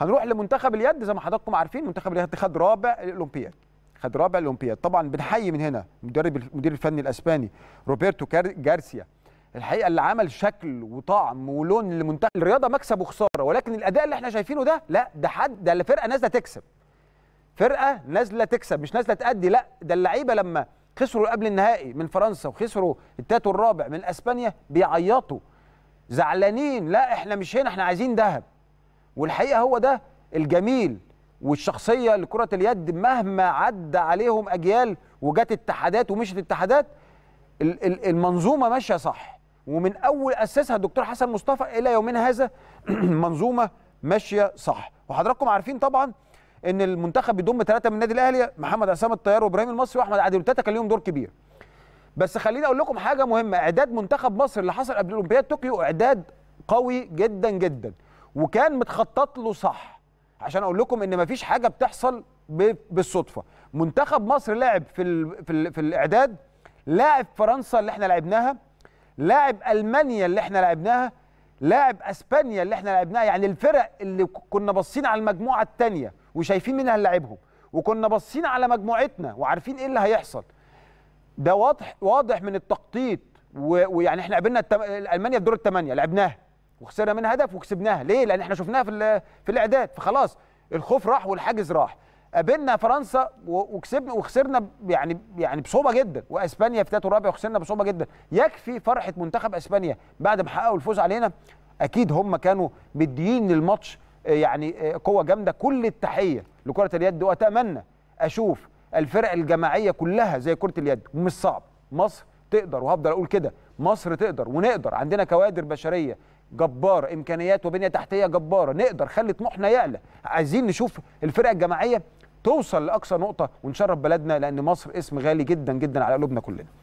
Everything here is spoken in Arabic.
هنروح لمنتخب اليد زي ما حضراتكم عارفين منتخب اليد خد رابع الاولمبياد خد رابع الاولمبياد طبعا بنحيي من هنا مدرب المدير الفني الاسباني روبرتو جارسيا الحقيقه اللي عمل شكل وطعم ولون لمنتخب الرياضه مكسب وخساره ولكن الاداء اللي احنا شايفينه ده لا ده حد ده فرقه نازله تكسب فرقه نازله تكسب مش نازله تأدي لا ده اللعيبه لما خسروا قبل النهائي من فرنسا وخسروا التاتو الرابع من اسبانيا بيعيطوا زعلانين لا احنا مش هنا احنا عايزين ذهب والحقيقه هو ده الجميل والشخصيه لكره اليد مهما عدى عليهم اجيال وجت اتحادات ومشت اتحادات المنظومه ماشيه صح ومن اول اسسها الدكتور حسن مصطفى الى يومنا هذا منظومه ماشيه صح وحضراتكم عارفين طبعا ان المنتخب بيضم ثلاثه من النادي الاهلي محمد عصام الطيار وابراهيم المصري واحمد عادل والتلاته كان ليهم دور كبير بس خليني اقول لكم حاجه مهمه اعداد منتخب مصر اللي حصل قبل اولمبياد طوكيو اعداد قوي جدا جدا وكان متخطط له صح عشان اقول لكم ان مفيش حاجه بتحصل بالصدفه منتخب مصر لعب في الـ في, الـ في الاعداد لاعب فرنسا اللي احنا لعبناها لاعب المانيا اللي احنا لعبناها لاعب اسبانيا اللي احنا لعبناها يعني الفرق اللي كنا باصين على المجموعه الثانيه وشايفين مين هنلاعبهم وكنا باصين على مجموعتنا وعارفين ايه اللي هيحصل ده واضح واضح من التخطيط ويعني احنا قابلنا المانيا في دور الثمانيه لعبناها وخسرنا منها هدف وكسبناها ليه لان احنا شفناها في في الاعداد فخلاص الخوف راح والحاجز راح قابلنا فرنسا وكسبنا وخسرنا يعني يعني بصعوبه جدا واسبانيا في ثلاثه ورابع وخسرنا بصعوبه جدا يكفي فرحه منتخب اسبانيا بعد ما حققوا الفوز علينا اكيد هم كانوا مديين للماتش آه، يعني آه، قوه جامده كل التحيه لكره اليد واتمنى اشوف الفرق الجماعيه كلها زي كره اليد ومش صعب مصر تقدر وهفضل اقول كده مصر تقدر ونقدر عندنا كوادر بشريه جبار امكانيات وبنيه تحتيه جباره نقدر خلي طموحنا يعلى عايزين نشوف الفرقه الجماعيه توصل لاقصى نقطه ونشرف بلدنا لان مصر اسم غالي جدا جدا على قلوبنا كلنا